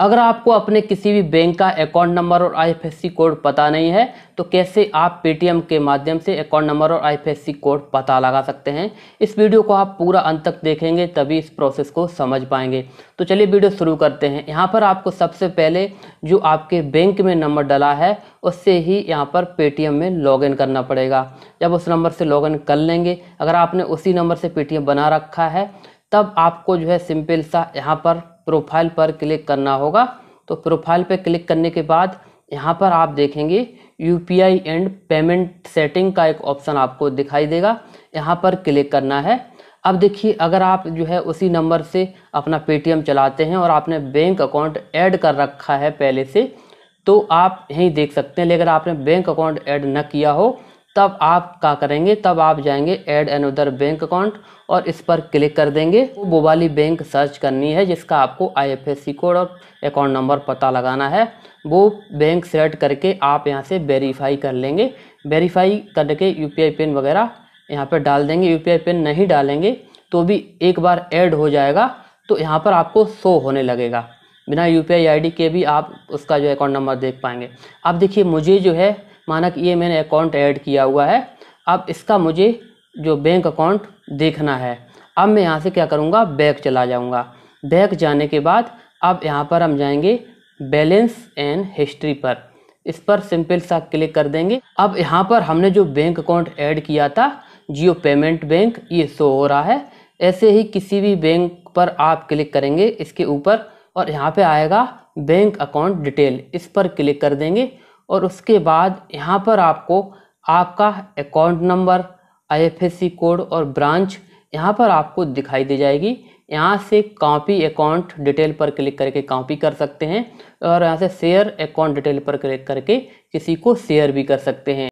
अगर आपको अपने किसी भी बैंक का अकाउंट नंबर और आईएफएससी कोड पता नहीं है तो कैसे आप पेटीएम के माध्यम से अकाउंट नंबर और आईएफएससी कोड पता लगा सकते हैं इस वीडियो को आप पूरा अंत तक देखेंगे तभी इस प्रोसेस को समझ पाएंगे तो चलिए वीडियो शुरू करते हैं यहाँ पर आपको सबसे पहले जो आपके बैंक में नंबर डला है उससे ही यहाँ पर पेटीएम में लॉग करना पड़ेगा जब उस नंबर से लॉग कर लेंगे अगर आपने उसी नंबर से पेटीएम बना रखा है तब आपको जो है सिंपल सा यहाँ पर प्रोफाइल पर क्लिक करना होगा तो प्रोफाइल पर क्लिक करने के बाद यहाँ पर आप देखेंगे U P I and payment setting का एक ऑप्शन आपको दिखाई देगा यहाँ पर क्लिक करना है अब देखिए अगर आप जो है उसी नंबर से अपना पेटीएम चलाते हैं और आपने बैंक अकाउंट ऐड कर रखा है पहले से तो आप यहीं देख सकते हैं लेकिन आपने बैंक अकाउंट ऐड न किया हो तब आप क्या करेंगे तब आप जाएंगे ऐड अनदर बैंक अकाउंट और इस पर क्लिक कर देंगे वो वाली बैंक सर्च करनी है जिसका आपको आईएफएससी कोड और अकाउंट नंबर पता लगाना है वो बैंक सेलेक्ट करके आप यहाँ से वेरीफाई कर लेंगे वेरीफाई करके यूपीआई पिन वगैरह यहाँ पर डाल देंगे यूपीआई पिन नहीं डालेंगे तो भी एक बार ऐड हो जाएगा तो यहाँ पर आपको शो होने लगेगा बिना यू पी के भी आप उसका जो अकाउंट नंबर देख पाएंगे अब देखिए मुझे जो है माना कि ये मैंने अकाउंट ऐड किया हुआ है अब इसका मुझे जो बैंक अकाउंट देखना है अब मैं यहाँ से क्या करूँगा बैक चला जाऊँगा बैक जाने के बाद अब यहाँ पर हम जाएंगे बैलेंस एंड हिस्ट्री पर इस पर सिंपल सा क्लिक कर देंगे अब यहाँ पर हमने जो बैंक अकाउंट ऐड किया था जियो पेमेंट बैंक ये शो हो रहा है ऐसे ही किसी भी बैंक पर आप क्लिक करेंगे इसके ऊपर और यहाँ पे आएगा बैंक अकाउंट डिटेल इस पर क्लिक कर देंगे और उसके बाद यहाँ पर आपको आपका अकाउंट नंबर आईएफएससी कोड और ब्रांच यहाँ पर आपको दिखाई दे जाएगी यहाँ से कॉपी अकाउंट डिटेल पर क्लिक करके कॉपी कर सकते हैं और यहाँ से शेयर अकाउंट डिटेल पर क्लिक करके किसी को शेयर भी कर सकते हैं